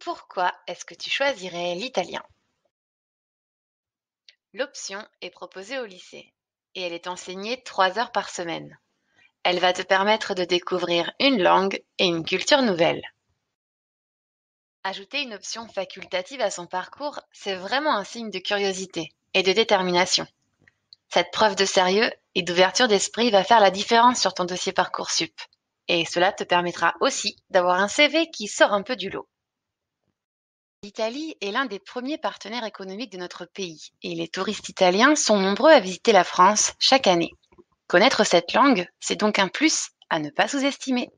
Pourquoi est-ce que tu choisirais l'italien L'option est proposée au lycée et elle est enseignée trois heures par semaine. Elle va te permettre de découvrir une langue et une culture nouvelle. Ajouter une option facultative à son parcours, c'est vraiment un signe de curiosité et de détermination. Cette preuve de sérieux et d'ouverture d'esprit va faire la différence sur ton dossier Parcoursup. Et cela te permettra aussi d'avoir un CV qui sort un peu du lot. L'Italie est l'un des premiers partenaires économiques de notre pays et les touristes italiens sont nombreux à visiter la France chaque année. Connaître cette langue, c'est donc un plus à ne pas sous-estimer.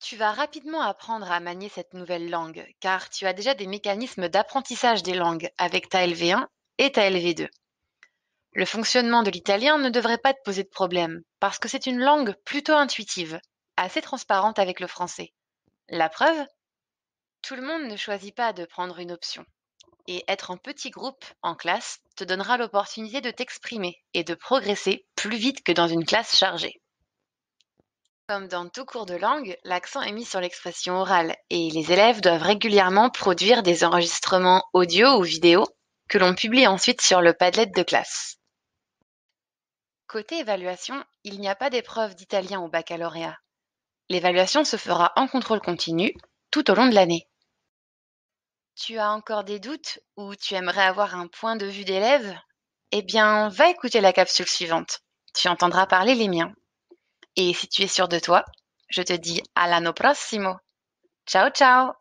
Tu vas rapidement apprendre à manier cette nouvelle langue car tu as déjà des mécanismes d'apprentissage des langues avec ta LV1 et ta LV2. Le fonctionnement de l'italien ne devrait pas te poser de problème parce que c'est une langue plutôt intuitive, assez transparente avec le français. La preuve, tout le monde ne choisit pas de prendre une option. Et être en petit groupe, en classe, te donnera l'opportunité de t'exprimer et de progresser plus vite que dans une classe chargée. Comme dans tout cours de langue, l'accent est mis sur l'expression orale et les élèves doivent régulièrement produire des enregistrements audio ou vidéo que l'on publie ensuite sur le Padlet de classe. Côté évaluation, il n'y a pas d'épreuve d'italien au baccalauréat. L'évaluation se fera en contrôle continu tout au long de l'année tu as encore des doutes ou tu aimerais avoir un point de vue d'élève, eh bien, va écouter la capsule suivante. Tu entendras parler les miens. Et si tu es sûr de toi, je te dis à l'anno prossimo. Ciao, ciao